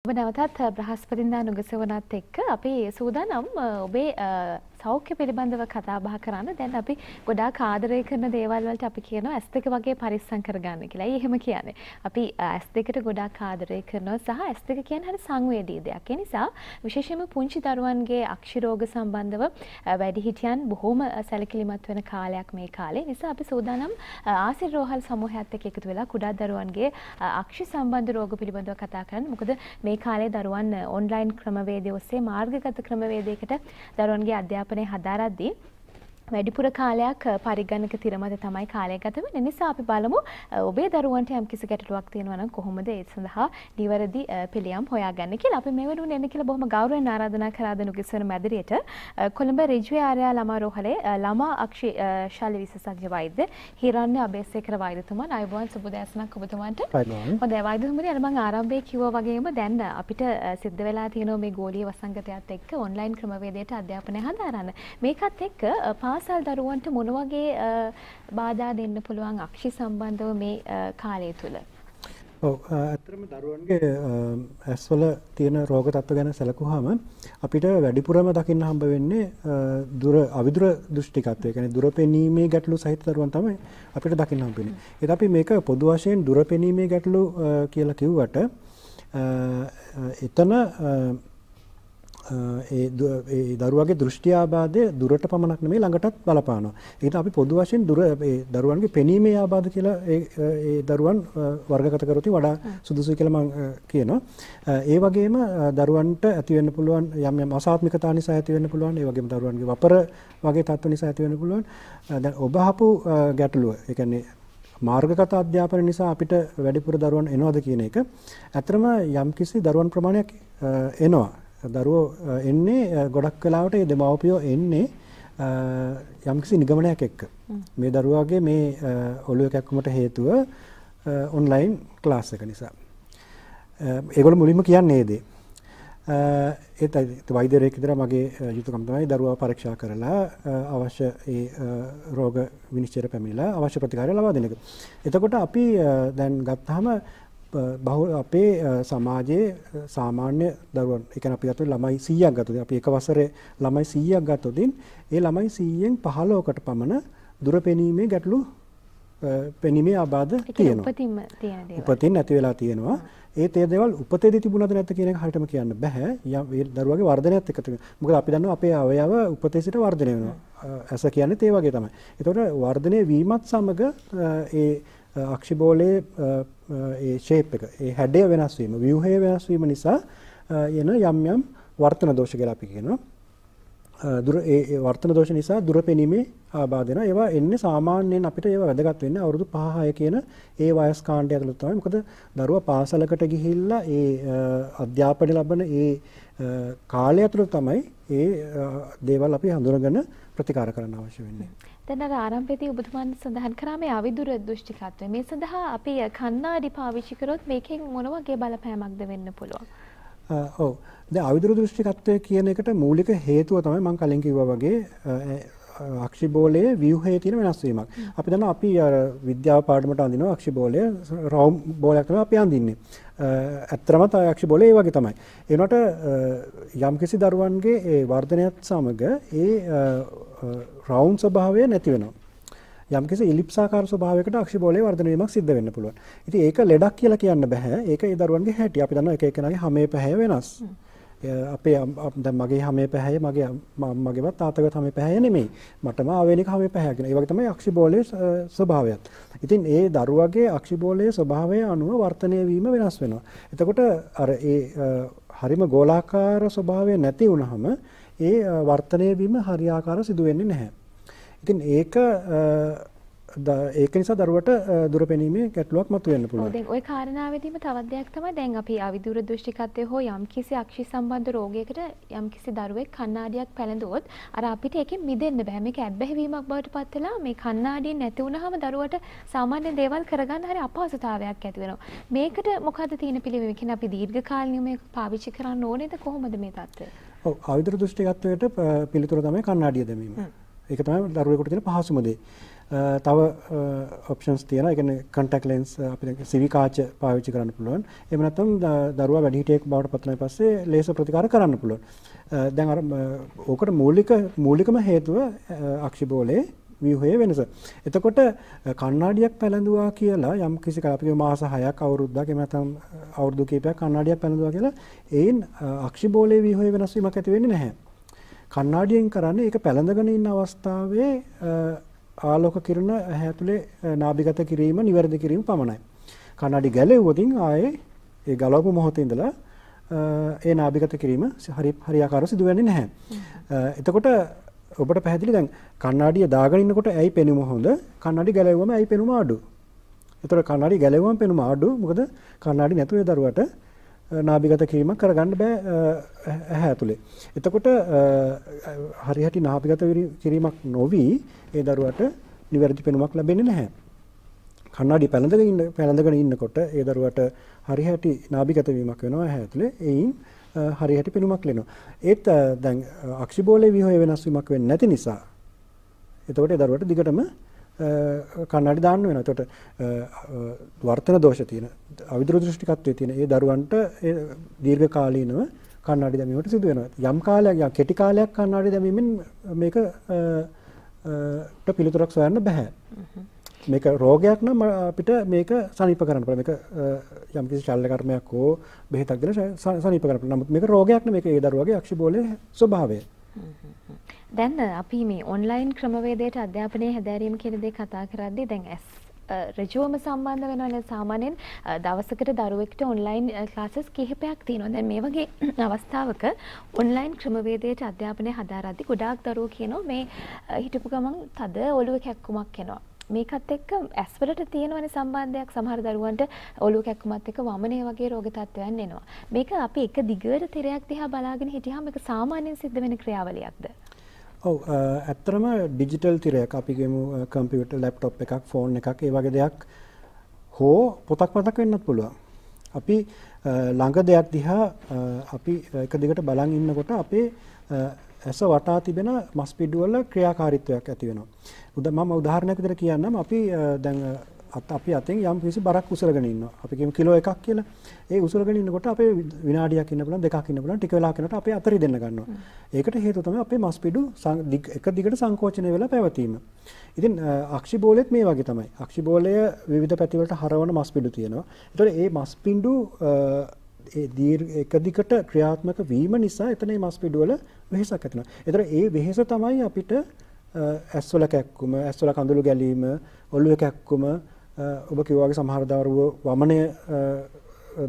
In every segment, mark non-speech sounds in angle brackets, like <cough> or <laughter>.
ඔබ නැවතත් බ්‍රහස්පතින්දා නුගසවනත් එක්ක අපි සූදානම් ඔබේ සෞඛ්‍ය පිළිබඳව කතා බහ කරන්න දැන් අපි ගොඩා කාදරය කරන දේවල්වලට අපි කියනවා ඇස් දෙක වගේ පරිස්සං කරගන්න කියලා එහෙම කියන්නේ. අපි ඇස් දෙකට ගොඩා කාදරය කරනවා සහ ඇස් දෙක කියන් හරි සංවේදී දෙයක්. ඒ නිසා විශේෂයෙන්ම පුංචි දරුවන්ගේ අක්ෂිරෝග සම්බන්ධව වැඩිහිටියන් බොහොම සැලකිලිමත් වෙන කාලයක් මේ කාලේ. නිසා අපි සූදානම් ආසිර රෝහල් සමූහයත් එක්ක එකතු වෙලා කුඩා දරුවන්ගේ අක්ෂි සම්බන්ධ රෝග පිළිබඳව කතා කරන්න. මොකද මේ කාලේ දරුවන් ඔන්ලයින් ක්‍රමවේදය ඔස්සේ මාර්ගගත ක්‍රමවේදයකට දරුවන්ගේ අධ්‍යාපනය अपने हदारा दी වැඩිපුර කාලයක් පරිගණක තිරමත තමයි කාලය ගත වෙන නිසා අපි බලමු ඔබේ දරුවන්ට යම් කිසි ගැටලුවක් තියෙනවා නම් කොහොමද ඒ සඳහා නිවැරදි පිළියම් හොයාගන්න කියලා අපි මෙවනුනේ එන්න කියලා බොහොම ගෞරවයෙන් ආරාධනා කරා දෙනු කිසන මැදිරියට කොළඹ රිජ්වේ ආර්යා ළමා රෝහලේ ළමා අක්ෂ ශල්‍ය විශේෂඥ වෛද්‍ය හිරන්නේ අබේසේකර වෛද්‍යතුමා නයිබුවන් සුබ දැසනක් ඔබතුමන්ට හොඳයි වෛද්‍යතුමනි අර මම ආරම්භයේ කිව්වා වගේම දැන් අපිට සිද්ධ වෙලා තියෙනවා මේ ගෝලීය වසංගතයත් එක්ක ඔන්ලයින් ක්‍රමවේදයට අධ්‍යාපනය හදාරන්න මේකත් එක්ක පාස් පාසල් දරුවන්ට මොනවගේ බාධා දෙන්න පුළුවන් අක්ෂි සම්බන්ධව මේ කාලය තුළ. ඇතරම දරුවන්ගේ ඇස්වල තියෙන රෝග තත්ව ගැන සැලකුහම අපිට වැඩිපුරම දකින්න හම්බ වෙන්නේ දුර අවිදුර දෘෂ්ටිකත්වය ගැන දුර පෙනීමේ ගැටලු සහිත දරුවන් තමයි අපිට දකින්න හම්බෙන. එත අපි මේක පොදු වශයෙන් දුර පෙනීමේ ගැටලු කියලා කිව්වට එතන ඒ දරුවගේ දෘෂ්ටියාබාධය දුරට පමණක් නෙමේ ළඟටත් බලපානවා. ඒකට අපි පොදු වශයෙන් දුර දරුවන්ගේ පෙනීමේ ආබාධ කියලා ඒ දරුවන් වර්ගගත කරොත් වඩා සුදුසුයි කියලා මම කියනවා. ඒ වගේම දරුවන්ට ඇති වෙන්න පුළුවන් යම් යම් අසාත්මිකතා නිසා ඇති වෙන්න පුළුවන්. ඒ වගේම දරුවන්ගේ වපර වගේ තත්ත්ව නිසා ඇති වෙන්න පුළුවන්. දැන් ඔබ අහපු ගැටලුව, ඒ කියන්නේ මාර්ගගත අධ්‍යාපන නිසා අපිට වැඩිපුර දරුවන් එනවද කියන එක ඇත්තම යම්කිසි දරුවන් ප්‍රමාණයක් එනවා. දරුවෝ එන්නේ ගොඩක් වෙලාවට ඒ දෙමව්පියෝ එන්නේ යම්කිසි නිගමනයක් එක්ක. මේ දරුවාගේ මේ ඔළුව කැක්කුමට හේතුව ඔන්ලයින් ක්ලාස් එක නිසා. ඒගොල්ලෝ මුලින්ම කියන්නේ ඒ දේ. ඒත් වෛද්‍යවරයෙක් විතර මගේ යුතුයකම තමයි දරුවා පරීක්ෂා කරලා අවශ්‍ය ඒ රෝග විනිශ්චයට පැමිණිලා අවශ්‍ය ප්‍රතිකාරය ලබා දෙන එක. එතකොට අපි දැන් ගත්තාම බහු අපේ සමාජයේ සාමාන්‍ය දරුවන් එකන අපිගතු ළමයි සීයක් ගතුද අප එක වසර ළමයි සීයක් ගත්තුදින් ඒ ළමයි සීයෙන් පහලෝකට පමණ දුර පෙනීමේ ගැටලු පෙනීමේ අබාධ තියෙනවා උපතින් නැති වෙලා තියෙනවා ඒ තේදවල් උපතේ තිබුණද නැත කියන හටම කියන්න බැහැ ය දරුවගේ වර්ධනයත් එකතු මොකද අපි දන්න අපේ අවයාව උපතේ සිට වර්ධනය වෙනවා ඇස කියන්න තේවගේ තමයි එතොට වර්ධනය වීමත් සමඟ ඒ අක්ෂිබෝලයේ ඒ ෂේප් එක ඒ හැඩය වෙනස් වීම ව්‍යුහය වෙනස් වීම නිසා එන යම් යම් වර්තන දෝෂ කියලා අපි කියනවා දුර ඒ වර්තන දෝෂ නිසා දුර පෙනීමේ ආබාධ වෙනවා ඒවා එන්නේ සාමාන්‍යයෙන් අපිට ඒවා වැදගත් වෙන්නේ අවුරුදු 5-6 කියන ඒ වයස් කාණ්ඩය ඇතුළත තමයි මොකද දරුවා පාසලකට ගිහිල්ලා ඒ අධ්‍යාපනය ලබන ඒ කාලය ඇතුළත තමයි ඒ දේවල් අපි හඳුනගෙන ප්‍රතිකාර කරන්න අවශ්‍ය වෙන්නේ දැන් අර ආරම්භයේදී ඔබතුමන් සඳහන් කරා මේ අවිදුර දෘෂ්ටිකත්වය. මේ සඳහා අපි කණ්ණාඩි පාවිච්චි කරොත් මේකෙන් මොන වගේ බලපෑමක්ද වෙන්න පුළුවන්? ඔව්. දැන් අවිදුර දෘෂ්ටිකත්වය කියන එකට මූලික හේතුව තමයි මම කලින් කිව්වා වගේ අක්ෂිබෝලය වියහේ තියෙන වෙනස්වීමක් අපි දන්න අපි විද්‍යාව පාඩමට අඳන අක්ෂිබෝලය රවම් බෝලයක්ම අපි අන්දින්නේ ඇත්තරමත් අයක්ෂි බොලේ වගේ තමයි එනට යම් කිසි දරුවන්ගේ ඒ වර්ධනයත් සමඟ ඒ රවුන් ස්වභාවය නැති වෙනවා යම්කිසි ඉලිප්සාකාර ස්වභාවයකට අක්ෂි බෝලේ වර්ධනවීමක් සිද්ධ වෙන්න පුළුවන් ඉතින් ඒක ලෙඩක් කියලා කියන්න බෑ ඒක ඒ දරුවන්ගේ හැටි අපි දන්නවා එක එකනගේ හැම පැහැ වෙනස් අපේ දැන් මගේ හැමේ පැහැය මගේ මගේවත් තාත්තගත හැමේ පැහැය නෙමෙයි. මටම ආවේනික හැමේ පැහැය කියන. ඒ වගේ තමයි අක්ෂි බෝලේ ස්වභාවයත්. ඉතින් ඒ දරුවගේ අක්ෂි බෝලේ ස්වභාවය අනුව වර්තනය වීම වෙනස් වෙනවා. එතකොට අර ඒ හරිම ගෝලාකාර ස්වභාවය නැති වුනහම ඒ වර්තනය වීම හරියාකාර සිදු වෙන්නේ නැහැ. ඉතින් ඒක ඒක නිසා දරුවට දුර පෙනීමේ ගැටලුවක් මතුවෙන්න පුළුවන්. දැන් ওই කාරණාවෙදීම තවත් දෙයක් තමයි දැන් අපි අවිදුර දෘෂ්ටිකත්වය හෝ යම්කිසි අක්ෂි සම්බන්ධ රෝගයකට යම්කිසි දරුවෙක් කණ්ණාඩියක් පැළඳුවොත් අර අපිට ඒකෙන් මිදෙන්න බෑ. මේක ඇබ්බැහිවීමක් බවට පත් වෙලා මේ කණ්ණාඩියෙන් නැති වුනහම දරුවට සාමාන්‍ය දේවල් කරගන්න හරි අපහසුතාවයක් ඇති වෙනවා. මේකට මොකද්ද තියෙන පිළිවෙල? කියන්නේ අපි දීර්ඝ කාලීනව මේක පාවිච්චි කරන්න ඕනේද කොහොමද මේ தත්ත්වය? ඔව් අවිදුර දෘෂ්ටිකත්වයට පිළිතුර තමයි කණ්ණාඩිය දැමීම. ඒක තමයි දරුවෙකුට තියෙන පහසුම දේ. තව ඔප්ෂන්ස් තියෙන එකන කටක් ලෙන්ස් සිවිකාච පාවිච්චි කරන්න පුළුවන් එමනත්තම් දරුව වැඩිටෙක් බවට පත්නයි පස්සේ ලේස ප්‍රතිකාර කරන්න පුළුවන් දැන් අර ඕකට මූලික මූලිකම හේතුව අක්ෂිබෝලේ වියහය වෙනස. එතකොට කන්නාඩියක් පැළඳවා කියලා යම් කිසි කලපික මාස හයක් අවුරුද්දක් එමනතම් අවුරුදු කීපයක් කන්නාඩියක් පැළඳවා කියලා එයින් අක්ෂිබෝලේ වියහය වෙනස් වීමක් ඇති වෙන්නේ නැහැ. කන්නාඩියෙන් කරන්නේ ඒක පැළඳගෙන ඉන්න අවස්ථාවේ ආලෝක කිරණ ඇහැ ඇතුලේ නාභිගත කිරීම නිවැරදි කිරීම පමණයි. කණ්ණාඩි ගැලෙව්වොතින් ආයේ ඒ ගලවපු මොහොතේ ඉඳලා ඒ නාභිගත කිරීම හරි හරියාකාරව සිදු වෙන්නේ නැහැ. එතකොට ඔබට පැහැදිලි දැන් කණ්ණාඩිය දාගෙන ඉන්නකොට ඇයි පෙනුම හොඳ? කණ්ණාඩි ගැලෙව්වම ඇයි පෙනුම අඩු? එතකොට කණ්ණාඩි ගැලෙව්වම පෙනුම අඩු. මොකද කණ්ණාඩි නැතුව දරුවට නාභිගත කිරීම කරගන්න බෑ ඇහැ ඇතුලේ. එතකොට හරිහැට නාභිගත කිරීමක් නොවී ඒ දරුවට නිවැරදි පෙනුමක් ලැබෙන්නේ නැහැ. කණ්ණාඩි පැළඳගෙන ඉන්න පැළඳගෙන ඉන්නකොට ඒ දරුවට හරිහැට නාභිගත වීමක් වෙනවා ඇහැ ඇතුලේ. එයින් හරිහැට පෙනුමක් ලැබෙනවා. ඒත් දැන් අක්ෂිබෝලේ විහය වෙනස් වීමක් වෙන්නේ නැති නිසා එතකොට ඒ දරුවට දිගටම කන්නඩි දාන්න වෙන තොට වර්තන දෝෂ තියෙන අවිදුර දෘෂ්ටිකත්වය තියෙන ඒ දරුවන්ට දීර්ඝ කාලීනව කන්නඩි දැමීමට සිදු වෙනවා යම් කාලයක් කෙටි කාලයක් කන්නඩි දැමීමෙන් මේක පිළිතුරක් සොයන්න බැහැ මේක රෝගයක් නම් අපිට මේක සනීප කරන්න පුළුවන් මේක යම්කිසි ශල්‍ය කර්මයක් හෝ බෙහෙතක් දෙලා සනීප කරන්න පුළුවන් නමුත් මේක රෝගයක් නෙමෙයි මේක ඒ දරුවගේ අක්ෂිබෝලයේ ස්වභාවය දැන් අපි මේ ඔන්ලයින් ක්‍රමවේදයට අධ්‍යාපනය හැදෑරීම කියන දේ කතා කරද්දී දැන් ඇස් රජුවම සම්බන්ධ වෙනවා සාමාන්‍යයෙන් දවසකට දරුවෙක්ට ඔන්ලයින් ක්ලාසස් කිහිපයක් තියෙනවා. දැන් මේ වගේ <clears throat> අවස්ථාවක ඔන්ලයින් ක්‍රමවේදයට අධ්‍යාපනය හදාරද්දී ගොඩාක් දරුවෝ කියනවා මේ හිටපු ගමන් තද ඔළුව කැක්කුමක් එනවා. මේකත් එක්ක ඇස්වලට තියෙනවන සම්බන්ධයක් සමහර දරුවන්ට ඔලු කැක්කුමත් එක වමනය වගේ රෝග තත්ත්වයන් එනවා. මේක අපි එක දිගට තිරයක් දිහා බලාගෙන හිටියහම එක සාමාන්‍යයෙන් සිද්ධ වෙන ක්‍රියාවලියක්ද? ඔව ඇත්තරම ඩිජිටල් තිරයක් අපිගේම කම්පිවට ලැප්ටොප් එකක් ෆෝන් එකක් ඒ වගේ දෙයක් හෝ පොතක් මතක් වෙන්නත් පුළුවන්. අපි ළඟ දෙයක් දිහා අපි එක දිගට බලන් ඉන්නකොට අපේ ඇස වටා තිබෙන මස් පිඩුවල ක්‍රියාකාරීත්වයක් ඇති වෙනවා. උද මම උදාහරණයක් විදිහට කියන්නම් අපි දැන් අත් අපි අතෙන් යම් කිසි බරක් උසරගෙන ඉන්නවා. අපි කියමු කිලෝ එකක් කියලා. ඒ උසරගෙන ඉන්නකොට අපේ විනාඩියක් ඉන්න පුළුවන්, දෙකක් ඉන්න පුළුවන්, ටික වෙලා කෙනකොට අපේ අතරි දෙන්න ගන්නවා. ඒකට හේතුව තමයි අපේ මස්පිඩු එක දිගට සංකෝචනය වෙලා පැවතීම. ඉතින් අක්ෂි බෝලෙත් මේ වගේ තමයි. අක්ෂි බෝලය විවිධ පැතිවලට හරවන මස්පිඩු තියෙනවා. ඒතකොට මේ මස්පිඩු ඒ දීර්ඝ එක දිගට ක්‍රියාත්මක වීම නිසා එතන මේ මස්පිඩු වල වෙහෙසක් ඇතිවෙනවා. ඒතකොට ඒ වෙහෙස තමයි අපිට ඇස්වල කැක්කුම, ඇස්වල කඳුළු ගැලීම, ඔළුවේ කැක්කුම ඔබ කිව්වාගේ සමහර දරුවෝ වමනය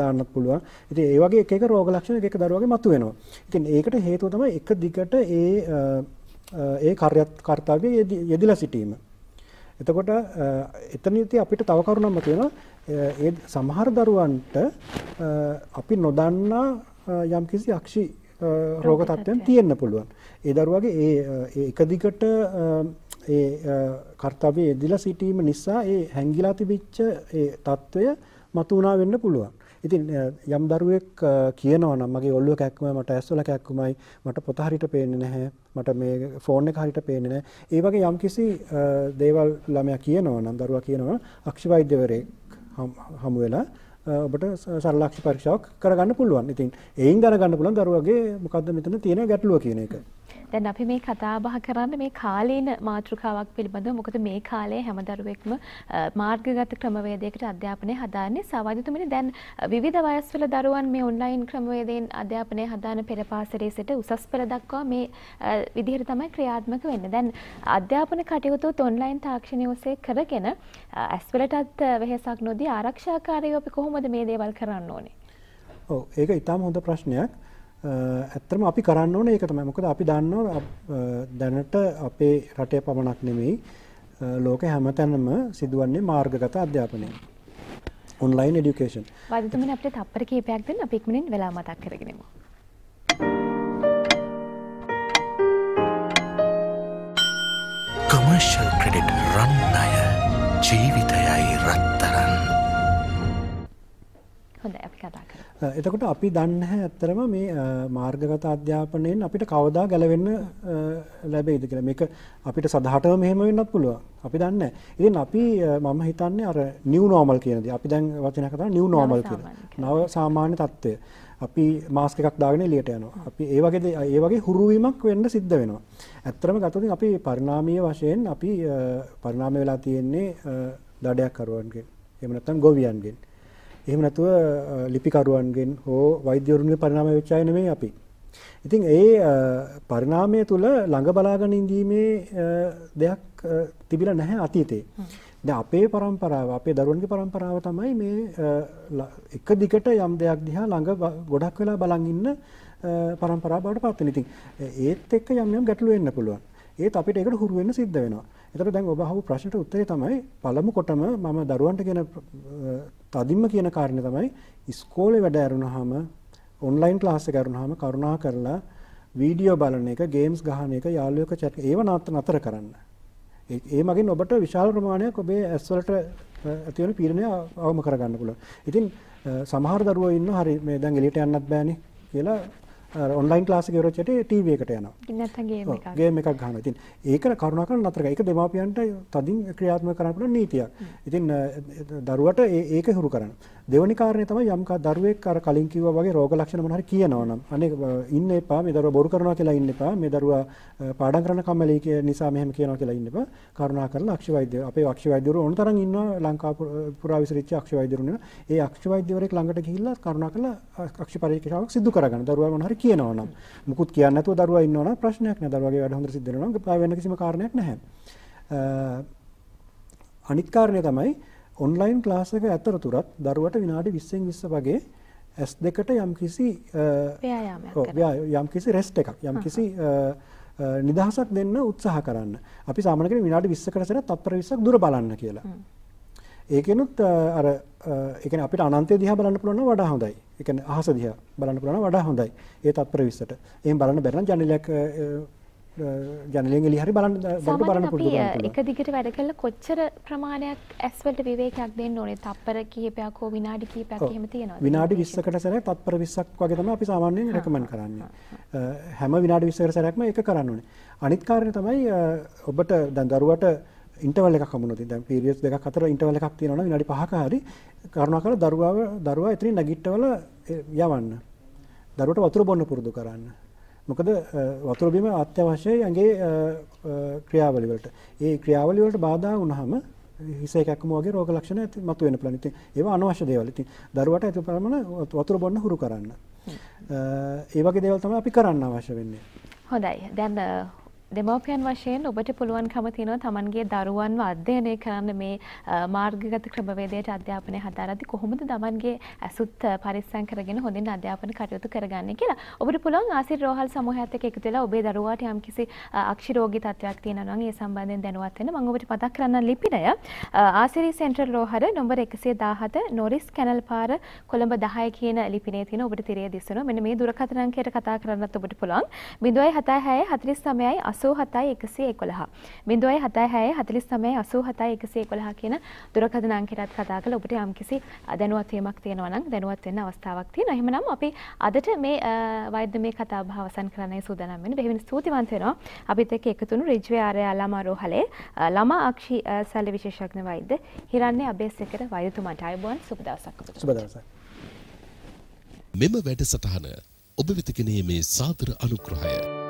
දාන්නත් පුළුවන්. ඉතින් ඒ වගේ එක එක රෝග ලක්ෂණ එක එක දරුවගේ මතුවෙනවා. ඉතින් ඒකට හේතුව තමයි එක දිගට ඒ ඒ කාර්යත් කාර්යය යෙදිලා සිටීම. එතකොට එතනදී අපිට තව කරුණක් මතුවෙනවා. ඒ සමහර දරුවන්ට අපි නොදන්නා යම්කිසි අක්ෂි රෝග තත්ත්වයන් තියෙන්න පුළුවන්. ඒ දරුවගේ ඒ එක දිගට ඒ කර්තව්‍යයේ යෙදලා සිටීම නිසා ඒ හැංගිලා තිබිච්ච ඒ తত্ত্বය මතුවනා වෙන්න පුළුවන්. ඉතින් යම් දරුවෙක් කියනවා නම් මගේ ඔළුව කැක්කමයි මට ඇස්වල කැක්කමයි මට පොත හරියට පේන්නේ නැහැ මට මේ ෆෝන් එක හරියට පේන්නේ නැහැ. ඒ වගේ යම්කිසි දේවල් ළමයා කියනවා නම් දරුවා කියනවා අක්ෂි වෛද්‍යවරයෙක් හමු වෙලා ඔබට සරලක්ෂ පරීක්ෂාවක් කරගන්න පුළුවන්. ඉතින් එයින් දැනගන්න පුළුවන් දරුවගේ මොකද්ද මෙතන තියෙන ගැටලුව කියන එක. දැන් අපි මේ කතා බහ කරන්න මේ කාලීන මාතෘකාවක් පිළිබඳව මොකද මේ කාලේ හැම දරුවෙක්ම මාර්ගගත ක්‍රමවේදයකට අධ්‍යාපනය හදාන්නේ සවාජතුමනි දැන් විවිධ වයස්වල දරුවන් මේ ඔන්ලයින් ක්‍රමවේදයෙන් අධ්‍යාපනය හදාන පෙර පාසලේ සිට උසස් පෙළ දක්වා මේ විදිහට තමයි ක්‍රියාත්මක වෙන්නේ. දැන් අධ්‍යාපන කටයුතුත් ඔන්ලයින් තාක්ෂණය ඔස්සේ කරගෙන ඇස්වලටත් වෙහෙසක් නොදී ආරක්ෂාකාරීව අපි කොහොමද මේ දේවල් කරන්න ඕනේ? ඔව් ඒක ඊටාම හොඳ ප්‍රශ්නයක්. ඇත්තම අපි කරන්න ඕන ඒක තමයි මොකද අපි දන්නවා දැනට අපේ රටේ පමණක් නෙමෙයි ලෝකේ හැමතැනම සිදුවන්නේ මාර්ගගත අධ්‍යාපනය. Online education. වදිතුමනි අපිට තප්පර කීපයක් දෙන්න අපි ඉක්මනින් වෙලා මතක් කරගෙන යමු. commercial credit run ණය ජීවිතයයි රත්තරන්. හොඳයි අපි කතා එතකොට අපි දන්න ඇත්තරම මේ මාර්ගගත අධ්‍යාපනයෙන් අපිට කවදා ගැලවෙන්න ලැබෙයිද කියලා. මේක අපිට සදාටම මෙහෙම වෙන්නත් පුළුවන්. අපි දන්නේ ඉතින් අපි මම හිතන්නේ අර නිව් නෝමල් කියන දේ. අපි දැන් වචනයක් කරා නිව් නෝමල් කියලා. නව සාමාන්‍ය తত্ত্বය. අපි මාස්ක් එකක් දාගෙන එළියට යනවා. අපි ඒ වගේ ඒ වගේ හුරු වීමක් වෙන්න සිද්ධ වෙනවා. ඇත්තරම ගතොතින් අපි පරිණාමීය වශයෙන් අපි පරිණාමය වෙලා තියෙන්නේ දඩයක් කරුවන්ගෙන්. එහෙම නැත්නම් ගොවියන්ගෙන්. එහෙම නැතුව ලිපිකරුවන්ගෙන් හෝ වෛද්‍යවරුන්ගේ පරිණාමය වෙච්ච අය නෙමෙයි අපි. ඉතින් ඒ පරිණාමය තුල ළඟ බලාගෙන ඉඳීමේ දෙයක් තිබිලා නැහැ අතීතේ. දැන් අපේ પરම්පරාව, අපේ දරුවන්ගේ પરම්පරාව තමයි මේ එක දිගට යම් දෙයක් දිහා ළඟ ගොඩක් වෙලා බලන් ඉන්න પરම්පරාව බවට පත් වෙන. ඉතින් ඒත් එක්ක යම් යම් ගැටලු වෙන්න පුළුවන්. ඒත් අපිට ඒකට හුරු වෙන්න සිද්ධ වෙනවා. එතකොට දැන් ඔබ අහපු ප්‍රශ්නට උත්තරේ තමයි පළමු කොටම මම දරුවන්ට කියන තදින්ම කියන කාරණේ තමයි ඉස්කෝලේ වැඩ ඇරුණාම ඔන්ලයින් ක්ලාස් එක ඇරුණාම කරුණා කරලා වීඩියෝ බලන එක, ගේම්ස් ගහන එක, යාළුවෙක් chat ඒව නතර කරන්න. ඒ මගින් ඔබට විශාල ප්‍රමාණයක් ඔබේ ඇස්වලට ඇති වෙන පීඩනය අවම කරගන්න පුළුවන්. ඉතින් සමහර දරුවෝ ඉන්නවා හරි මේ දැන් එළියට යන්නත් බෑනේ කියලා ඔන්ලයින් ලාස රචට ටව එකට යනවා ගේ එකක් ගහන ඉතින් ඒක කරුණකර නතර එක දෙමාපියන්ට තදින් ක්‍රියාත්ම කරනට නීතියක් ඉතින් දරුවට ඒක හුරු කරන්න දෙවනි කාරණය තම යම්ක දරුවෙක් කර කලින් කිව වගේ රෝග ලක්ෂණ මහර කියනවනම් අනෙ ඉන්න එපා මේ දරුව බොරු කරනවා කියලා ඉන්න එපා මේ දරුවා පාඩම් කරන කම්මැලි නිසා මෙහෙම කියනවා කියලා ඉන්න එපා කරුණා කරලා අක්ෂි වෛද්‍ය අපේ අක්ෂි වෛද්‍යවරු ඕන තරම් ඉන්නවා ලංකා පුරා විසිරිච්ච අක්ෂි වෛද්‍යවරුන් ඒ අක්ෂි වෛද්‍යවරයෙක් ළඟට ගිහිල්ලා කරුණා කරලා අක්ෂි පරීක්ෂාවක් සිදු කරගන්න දරුවා මොන හරි කියනවා නම් මුකුත් කියන්නේ නැතුව දරුවා ඉන්නවා නම් ප්‍රශ්නයක් නෑ දරුවාගේ වැඩ හොඳට සිද්ධ වෙනවා නම් ප්‍රා වෙන කිසිම කාරණයක් නැහැ අනිත් කාරණය තමයි ඔන්ලයින් ක්ලාස් එක අතරතුරත් දරුවට විනාඩි 20න් 20 වගේ S2ට යම්කිසි ව්‍යායාමයක් යම්කිසි රෙස්ට් එකක් යම්කිසි නිදහසක් දෙන්න උත්සාහ කරන්න. අපි සාමාන්‍යයෙන් විනාඩි 20කට සර තත්තර 20ක් දුර බලන්න කියලා. ඒකනුත් අර එකන අපිට අනන්තය දිහා බලන්න පුළුවන් වඩා හොඳයි එකන අහස දිහා බලන්න පුළුවන් වඩා හොඳයි ඒ තත්පර 20ට එහෙන් බලන්න බැරනම් ජනලයක් ජනලෙන් එළිය හරි බලන්න බලන්න බලන්න පුළුවන් එක දිගට වැඩ කළා කොච්චර ප්‍රමාණයක් ඇස් වලට විවේකයක් දෙන්න ඕනේ තත්පර කිහිපයක් හෝ විනාඩි කිහිපයක් එහෙම තියෙනවා විනාඩි 20කට සැරයක් තත්පර 20ක් වගේ තමයි අපි සාමාන්‍යයෙන් රෙකමන්ඩ් කරන්නේ හැම විනාඩි 20කට සැරයක්ම ඒක කරන්න ඕනේ අනිත් කාරණේ තමයි ඔබට දැන් දරුවට ඉන්ටවල් එකක් හමුණොත් දැන් පීරියඩ්ස් දෙකක් අතර ඉන්ටවල් එකක් තියෙනවා නම් විනාඩි 5ක හරි කරුණාකරලා දරුවාව දරුවා එතනින් නැගිටවල යවන්න. දරුවට වතුර බොන්න පුරුදු කරන්න. මොකද වතුර බීම අත්‍යවශ්‍යයි ඇඟේ ක්‍රියාවලිය වලට. ඒ ක්‍රියාවලිය වලට බාධා වුනහම හිස එකක්ම වගේ රෝග ලක්ෂණ ඇති මතුවෙන්න පුළුවන්. ඉතින් ඒවා අනවශ්‍ය දේවල්. ඉතින් දරුවට ඇති ප්‍රමාණ වතුර බොන්න හුරු කරන්න. ඒ වගේ දේවල් තමයි අපි කරන්න අවශ්‍ය වෙන්නේ. හොඳයි. දැන් දෙමවපියන් වශයෙන් ඔබට පුළුවන්කම තියෙනවා තමන්ගේ දරුවන්ව අධ්‍යයනය කරන්න මේ මාර්ගගත ක්‍රමවේදයට අධ්‍යාපනය හදාරද්දී කොහොමද තමන්ගේ ඇසුත් පරිස්සම් කරගෙන හොඳින් අධ්‍යාපන කටයුතු කරගන්නේ කියලා. ඔබට පුළුවන් ආසිර් රෝහල් සමූහයත් එක්ක එකතු වෙලා ඔබේ දරුවාට යම්කිසි අක්ෂිරෝගී තත්ත්වයක් තියෙනවා නම් ඒ සම්බන්ධයෙන් දැනුවත් වෙන්න මම ඔබට මතක් කරන්න ලිපිණය ආසිරි සෙන්ට්‍රල් රෝහල නම්බර් 117 නොරිස් කැනල් පාර කොළඹ 10 කියන ලිපිණේ තියෙන ඔබට තිරය දිස්සනවා. මෙන්න මේ දුරකථන අංකයට කතා කරන්නත් ඔබට පුළුවන් 076 49 අසූ හතයි එකසිය එකොළහ බිඳුවයි හතයි හැය හතලිස් සමය අසූ හතයි එකසිය එකොළහ කියන දුරකද නංකෙටත් කතා කළ ඔබට යම්කිසි දැනුවත්වීමක් තියෙනවනම් දැනුවත් වෙන්න අවස්ථාවක් තියෙන එහෙමනම් අපි අදට මේ වෛද්‍ය මේ කතා බහ අවසන් කරන්නයි සූදානම් වෙන්නේ බෙහෙවින් ස්තුතිවන්ත වෙනවා අපිත් එක්ක එකතුණු රිජ්වේ ආර්ය අලමාරෝහලේ ළමා අක්ෂි සැල විශේෂඥ වෛද්‍ය හිරන්නේ අබේසේකර වෛද්‍යතුමාට ආයුබෝවන් සුබ දවසක් ඔබට සුබ දවසක් මෙම වැඩසටහන ඔබ වෙත ගෙනේ මේ සාදර අනුග්‍රහය